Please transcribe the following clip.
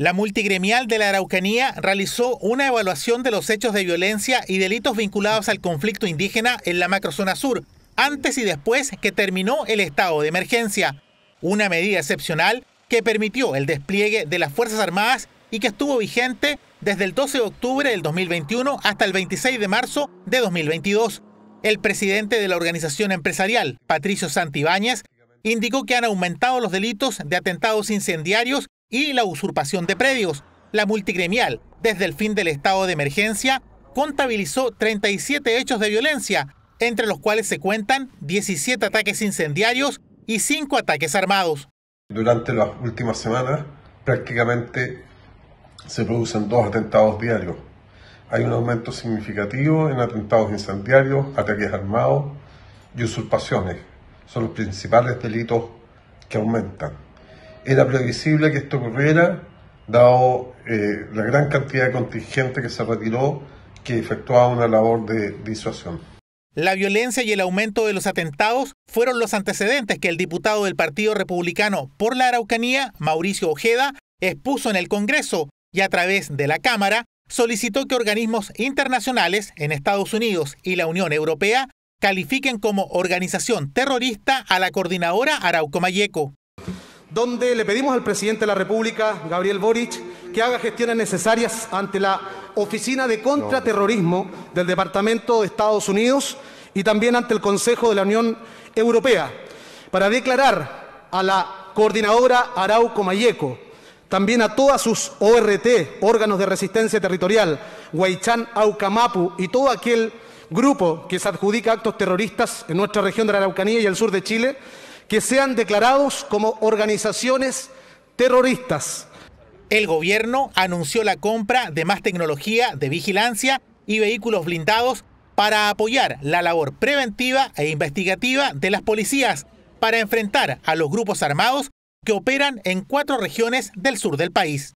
La multigremial de la Araucanía realizó una evaluación de los hechos de violencia y delitos vinculados al conflicto indígena en la macrozona sur, antes y después que terminó el estado de emergencia, una medida excepcional que permitió el despliegue de las Fuerzas Armadas y que estuvo vigente desde el 12 de octubre del 2021 hasta el 26 de marzo de 2022. El presidente de la organización empresarial, Patricio Santibáñez, indicó que han aumentado los delitos de atentados incendiarios y la usurpación de predios. La multigremial, desde el fin del estado de emergencia, contabilizó 37 hechos de violencia, entre los cuales se cuentan 17 ataques incendiarios y 5 ataques armados. Durante las últimas semanas, prácticamente se producen dos atentados diarios. Hay un aumento significativo en atentados incendiarios, ataques armados y usurpaciones. Son los principales delitos que aumentan era previsible que esto ocurriera, dado eh, la gran cantidad de contingente que se retiró, que efectuaba una labor de disuasión. La violencia y el aumento de los atentados fueron los antecedentes que el diputado del Partido Republicano por la Araucanía, Mauricio Ojeda, expuso en el Congreso y a través de la Cámara solicitó que organismos internacionales en Estados Unidos y la Unión Europea califiquen como organización terrorista a la coordinadora Arauco Mayeco donde le pedimos al presidente de la República, Gabriel Boric, que haga gestiones necesarias ante la Oficina de Contraterrorismo del Departamento de Estados Unidos y también ante el Consejo de la Unión Europea, para declarar a la coordinadora Arauco Mayeco, también a todas sus ORT, órganos de resistencia territorial, huichan Aucamapu y todo aquel grupo que se adjudica actos terroristas en nuestra región de la Araucanía y el sur de Chile, que sean declarados como organizaciones terroristas. El gobierno anunció la compra de más tecnología de vigilancia y vehículos blindados para apoyar la labor preventiva e investigativa de las policías para enfrentar a los grupos armados que operan en cuatro regiones del sur del país.